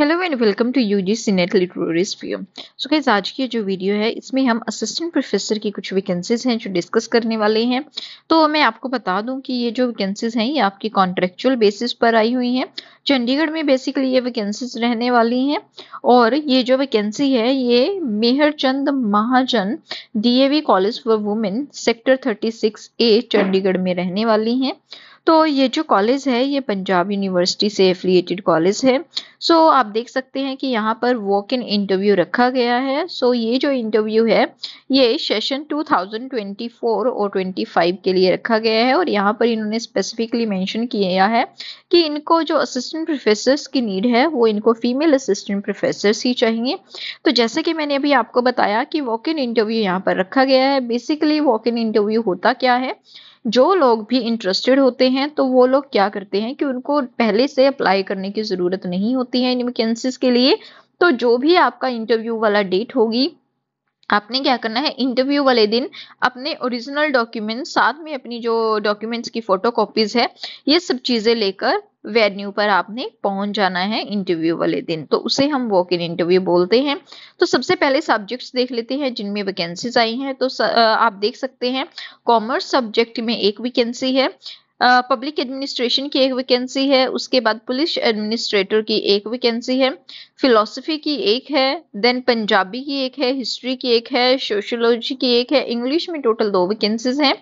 hello and welcome to U G C NET literary sphere so guys आज की जो video है इसमें हम असिस्टेंट प्रोफेसर की कुछ वैकेंसीज हैं जो डिस्कस करने वाले हैं तो मैं आपको बता दूं कि ये जो वैकेंसीज हैं ये आपकी कॉन्ट्रेक्चुअल बेसिस पर आई हुई हैं चंडीगढ़ में बेसिकली ये वैकेंसीज रहने वाली हैं और ये जो वैकेंसी है ये Mehr Chand Mahajan D college for women sector thirty A Chandigarh में रहने वाली हैं तो ये जो कॉलेज है ये पंजाब यूनिवर्सिटी से एफिलिएटेड कॉलेज है सो so, आप देख सकते हैं कि यहाँ पर वॉक इन इंटरव्यू रखा गया है सो so, ये जो इंटरव्यू है ये सेशन 2024 और 25 के लिए रखा गया है और यहाँ पर इन्होंने स्पेसिफिकली मेंशन किया है कि इनको जो असिस्टेंट प्रोफेसर की नीड है वो इनको फीमेल असिस्टेंट प्रोफेसर ही चाहिए तो जैसे कि मैंने अभी आपको बताया कि वॉक इन इंटरव्यू यहाँ पर रखा गया है बेसिकली वॉक इन इंटरव्यू होता क्या है जो लोग भी इंटरेस्टेड होते हैं तो वो लोग क्या करते हैं कि उनको पहले से अप्लाई करने की ज़रूरत नहीं होती है इन वैकेंसीज के लिए तो जो भी आपका इंटरव्यू वाला डेट होगी आपने क्या करना है इंटरव्यू वाले दिन अपने ओरिजिनल डॉक्यूमेंट्स साथ में अपनी जो डॉक्यूमेंट्स की फोटो कॉपीज है ये सब चीज़ें लेकर वेन्यू पर आपने पहुंच जाना है इंटरव्यू वाले दिन तो उसे हम वॉक इन इंटरव्यू बोलते हैं तो सबसे पहले सब्जेक्ट्स देख लेते हैं जिनमें वैकेंसीज आई हैं तो आप देख सकते हैं कॉमर्स सब्जेक्ट में एक वैकेंसी है पब्लिक एडमिनिस्ट्रेशन की एक वैकेंसी है उसके बाद पुलिस एडमिनिस्ट्रेटर की एक वैकेंसी है फिलोसफी की एक है देन पंजाबी की एक है हिस्ट्री की एक है सोशोलॉजी की एक है इंग्लिश में टोटल दो वैकेंसीज हैं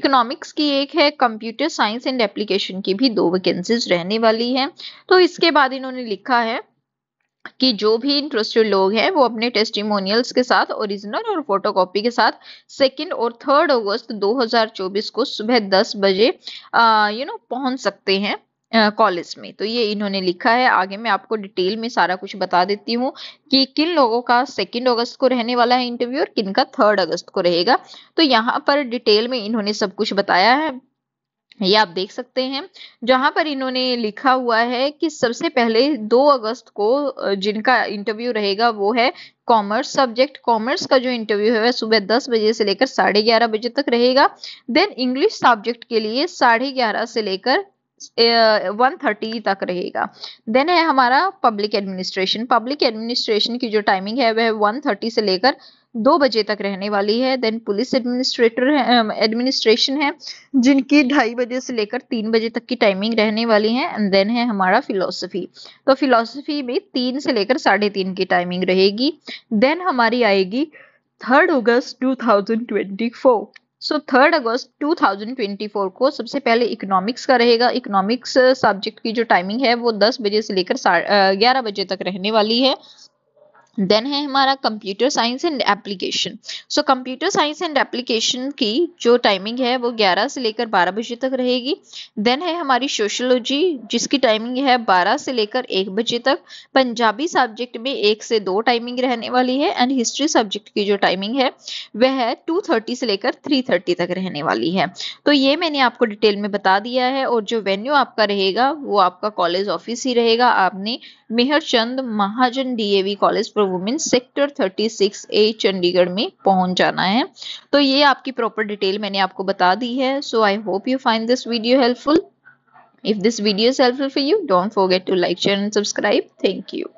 इकोनॉमिक्स की एक है कंप्यूटर साइंस एंड एप्लीकेशन की भी दो वैकेंसीज रहने वाली हैं तो इसके बाद इन्होंने लिखा है कि जो भी इंटरेस्टेड लोग हैं वो अपने टेस्टिमोनियल्स के साथ ओरिजिनल और फोटोकॉपी के साथ सेकेंड और थर्ड अगस्त 2024 को सुबह 10 बजे यू नो पहुंच सकते हैं कॉलेज में तो ये इन्होंने लिखा है आगे मैं आपको डिटेल में सारा कुछ बता देती हूँ कि किन लोगों का सेकेंड अगस्त को रहने वाला है इंटरव्यू और किन का थर्ड अगस्त को रहेगा तो यहाँ पर डिटेल में इन्होंने सब कुछ बताया है ये आप देख सकते हैं जहां पर इन्होंने लिखा हुआ है कि सबसे पहले 2 अगस्त को जिनका इंटरव्यू रहेगा वो है कॉमर्स सब्जेक्ट कॉमर्स का जो इंटरव्यू है वह सुबह दस बजे से लेकर साढ़े ग्यारह बजे तक रहेगा देन इंग्लिश सब्जेक्ट के लिए साढ़े ग्यारह से लेकर वन थर्टी तक रहेगा देन है हमारा पब्लिक एडमिनिस्ट्रेशन पब्लिक एडमिनिस्ट्रेशन की जो टाइमिंग है वह वन थर्टी से लेकर दो बजे तक रहने वाली है देन पुलिस एडमिनिस्ट्रेटर एडमिनिस्ट्रेशन है जिनकी ढाई बजे से लेकर तीन बजे तक की टाइमिंग रहने वाली है एंड देन है हमारा फिलोसफी तो फिलोसफी में तीन से लेकर साढ़े तीन की टाइमिंग रहेगी देन हमारी आएगी third August to so third August 2024 को सबसे पहले इकोनॉमिक्स का रहेगा इकोनॉमिक्स सब्जेक्ट uh, की जो टाइमिंग है वो 10 बजे से लेकर ग्यारह बजे तक रहने वाली है देन है हमारा computer science and application so computer science and application की जो टाइमिंग है वो 11 से लेकर 12 बजे तक रहेगी देन है हमारी सोशोलॉजी जिसकी टाइमिंग है 12 से लेकर 1 बजे तक पंजाबी सब्जेक्ट में एक से दो टाइमिंग रहने वाली है एंड हिस्ट्री सब्जेक्ट की जो टाइमिंग है वह है थर्टी से लेकर थर्टी तक रहने वाली है तो ये मैंने आपको डिटेल में बता दिया है और जो वेन्यू आपका रहेगा वो आपका कॉलेज ऑफिस ही रहेगा आपने Mehr Chand Mahajan DAV college provide women sector 36 A Chandigarh में पहुंच जाना है तो ये आपकी प्रॉपर डिटेल मैंने आपको बता दी है so I hope you find this video helpful if this video is helpful for you don't forget to like share and subscribe thank you